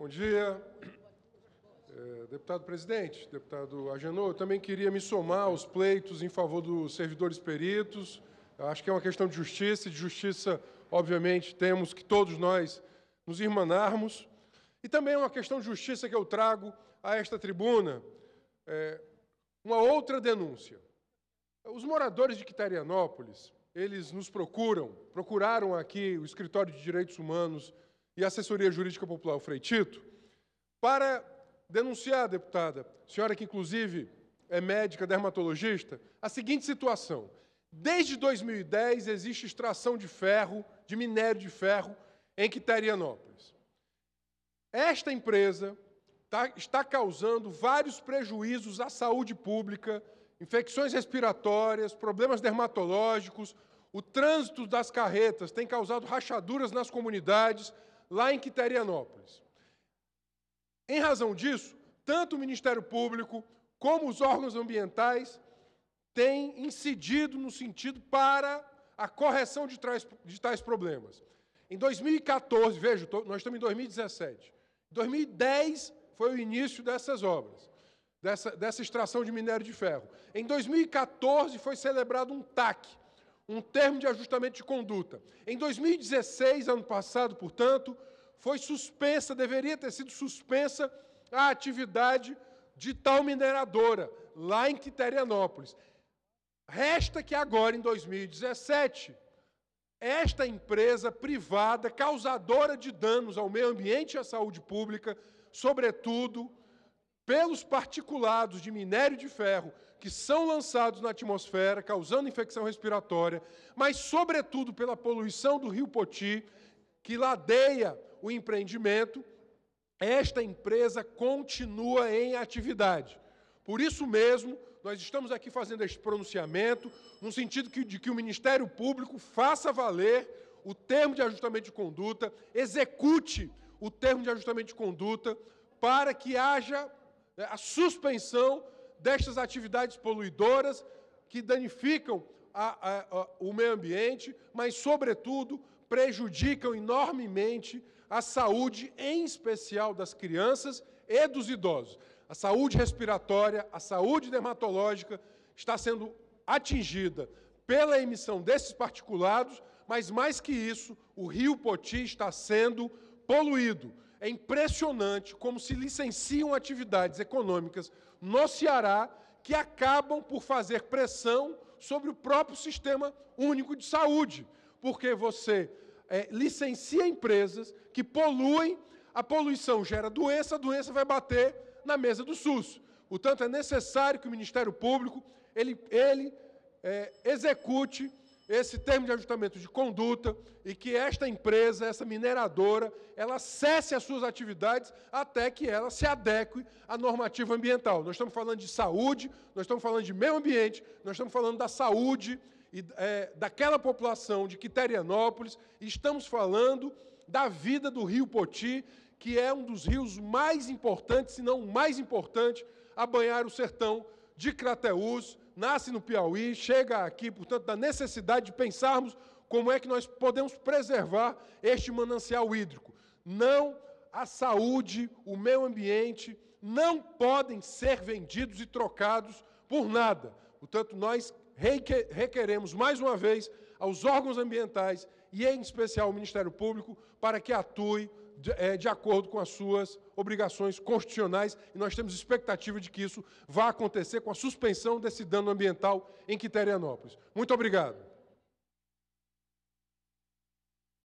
Bom dia. É, deputado presidente, deputado Agenor, eu também queria me somar aos pleitos em favor dos servidores peritos. Acho que é uma questão de justiça, e de justiça, obviamente, temos que todos nós nos irmanarmos. E também é uma questão de justiça que eu trago a esta tribuna. É, uma outra denúncia. Os moradores de Quitarianópolis, eles nos procuram, procuraram aqui o Escritório de Direitos Humanos e assessoria jurídica popular, o Frei Tito, para denunciar, deputada, senhora que inclusive é médica, dermatologista, a seguinte situação. Desde 2010 existe extração de ferro, de minério de ferro, em Quiterianópolis. Esta empresa tá, está causando vários prejuízos à saúde pública, infecções respiratórias, problemas dermatológicos, o trânsito das carretas tem causado rachaduras nas comunidades, lá em Quiterianópolis. Em razão disso, tanto o Ministério Público como os órgãos ambientais têm incidido no sentido para a correção de tais, de tais problemas. Em 2014, vejo, nós estamos em 2017. 2010 foi o início dessas obras, dessa, dessa extração de minério de ferro. Em 2014 foi celebrado um TAC, um termo de ajustamento de conduta. Em 2016, ano passado, portanto, foi suspensa, deveria ter sido suspensa a atividade de tal mineradora, lá em Quiterianópolis. Resta que agora, em 2017, esta empresa privada, causadora de danos ao meio ambiente e à saúde pública, sobretudo pelos particulados de minério de ferro que são lançados na atmosfera, causando infecção respiratória, mas, sobretudo, pela poluição do rio Poti, que ladeia o empreendimento, esta empresa continua em atividade. Por isso mesmo, nós estamos aqui fazendo este pronunciamento, no sentido de que o Ministério Público faça valer o termo de ajustamento de conduta, execute o termo de ajustamento de conduta, para que haja né, a suspensão destas atividades poluidoras que danificam a, a, a, o meio ambiente, mas, sobretudo, prejudicam enormemente a saúde, em especial das crianças e dos idosos. A saúde respiratória, a saúde dermatológica está sendo atingida pela emissão desses particulados, mas mais que isso, o rio Poti está sendo poluído. É impressionante como se licenciam atividades econômicas no Ceará que acabam por fazer pressão sobre o próprio sistema único de saúde, porque você é, licencia empresas que poluem, a poluição gera doença, a doença vai bater na mesa do SUS. Portanto, é necessário que o Ministério Público ele, ele é, execute esse termo de ajustamento de conduta e que esta empresa, essa mineradora, ela cesse as suas atividades até que ela se adeque à normativa ambiental. Nós estamos falando de saúde, nós estamos falando de meio ambiente, nós estamos falando da saúde e, é, daquela população de Quiterianópolis, e estamos falando da vida do Rio Poti, que é um dos rios mais importantes, se não o mais importante, a banhar o sertão de Crateús, nasce no Piauí, chega aqui, portanto, da necessidade de pensarmos como é que nós podemos preservar este manancial hídrico. Não a saúde, o meio ambiente não podem ser vendidos e trocados por nada. Portanto, nós requeremos mais uma vez aos órgãos ambientais e em especial ao Ministério Público para que atue de, é, de acordo com as suas obrigações constitucionais, e nós temos expectativa de que isso vá acontecer com a suspensão desse dano ambiental em Quiterianópolis. Muito obrigado.